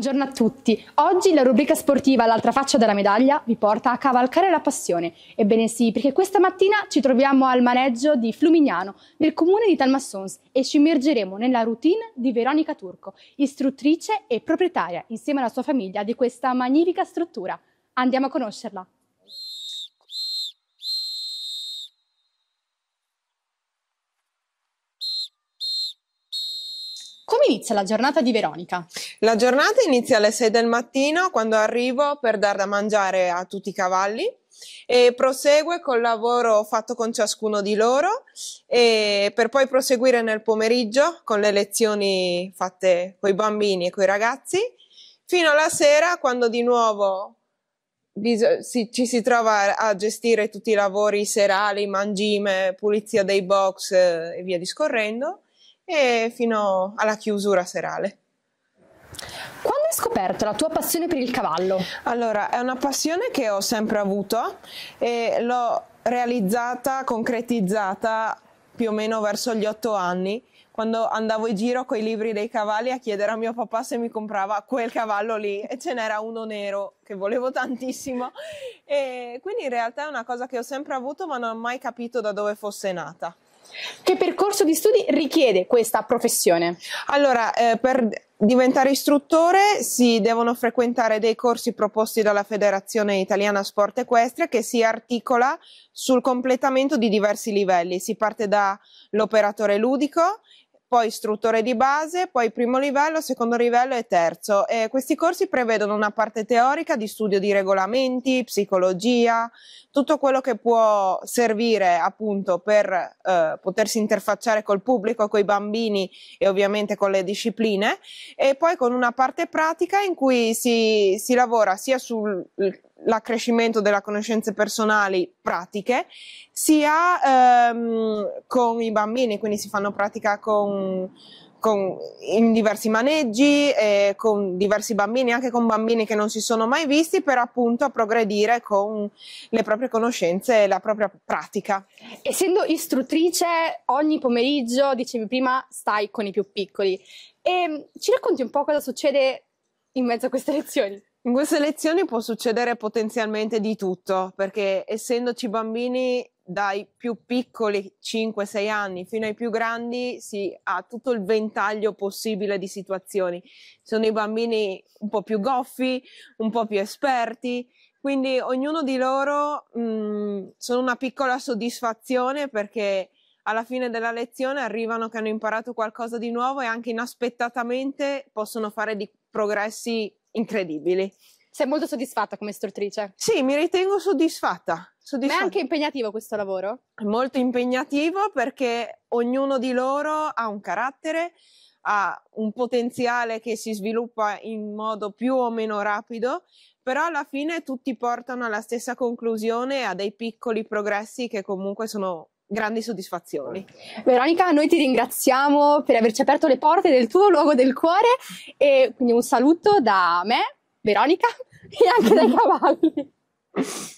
Buongiorno a tutti. Oggi la rubrica sportiva L'altra faccia della medaglia vi porta a cavalcare la passione. Ebbene sì, perché questa mattina ci troviamo al maneggio di Flumignano, nel comune di Talmassons, e ci immergeremo nella routine di Veronica Turco, istruttrice e proprietaria insieme alla sua famiglia di questa magnifica struttura. Andiamo a conoscerla. Come inizia la giornata di Veronica? La giornata inizia alle 6 del mattino quando arrivo per dar da mangiare a tutti i cavalli e prosegue col lavoro fatto con ciascuno di loro per poi proseguire nel pomeriggio con le lezioni fatte con i bambini e con i ragazzi fino alla sera quando di nuovo ci si trova a gestire tutti i lavori serali, mangime, pulizia dei box e via discorrendo e fino alla chiusura serale. Quando hai scoperto la tua passione per il cavallo? Allora, è una passione che ho sempre avuto e l'ho realizzata, concretizzata più o meno verso gli otto anni, quando andavo in giro con i libri dei cavalli a chiedere a mio papà se mi comprava quel cavallo lì e ce n'era uno nero che volevo tantissimo. E quindi in realtà è una cosa che ho sempre avuto ma non ho mai capito da dove fosse nata. Che percorso di studi richiede questa professione? Allora, eh, per diventare istruttore si devono frequentare dei corsi proposti dalla Federazione Italiana Sport Equestria che si articola sul completamento di diversi livelli. Si parte dall'operatore ludico poi istruttore di base, poi primo livello, secondo livello e terzo. E questi corsi prevedono una parte teorica di studio di regolamenti, psicologia, tutto quello che può servire appunto per eh, potersi interfacciare col pubblico, con i bambini e ovviamente con le discipline e poi con una parte pratica in cui si, si lavora sia sul l'accrescimento delle conoscenze personali pratiche, sia ehm, con i bambini, quindi si fanno pratica con, con, in diversi maneggi, eh, con diversi bambini, anche con bambini che non si sono mai visti, per appunto progredire con le proprie conoscenze e la propria pratica. Essendo istruttrice, ogni pomeriggio, dicevi prima, stai con i più piccoli. E ehm, ci racconti un po' cosa succede in mezzo a queste lezioni? In queste lezioni può succedere potenzialmente di tutto, perché essendoci bambini dai più piccoli 5-6 anni fino ai più grandi si ha tutto il ventaglio possibile di situazioni. Sono i bambini un po' più goffi, un po' più esperti, quindi ognuno di loro mh, mm, sono una piccola soddisfazione perché alla fine della lezione arrivano che hanno imparato qualcosa di nuovo e anche inaspettatamente possono fare di progressi incredibili. Sei molto soddisfatta come istruttrice? Sì, mi ritengo soddisfatta. soddisfatta. Ma è anche impegnativo questo lavoro? Molto impegnativo perché ognuno di loro ha un carattere, ha un potenziale che si sviluppa in modo più o meno rapido, però alla fine tutti portano alla stessa conclusione a dei piccoli progressi che comunque sono grandi soddisfazioni. Veronica, noi ti ringraziamo per averci aperto le porte del tuo luogo del cuore e quindi un saluto da me, Veronica, e anche dai cavalli.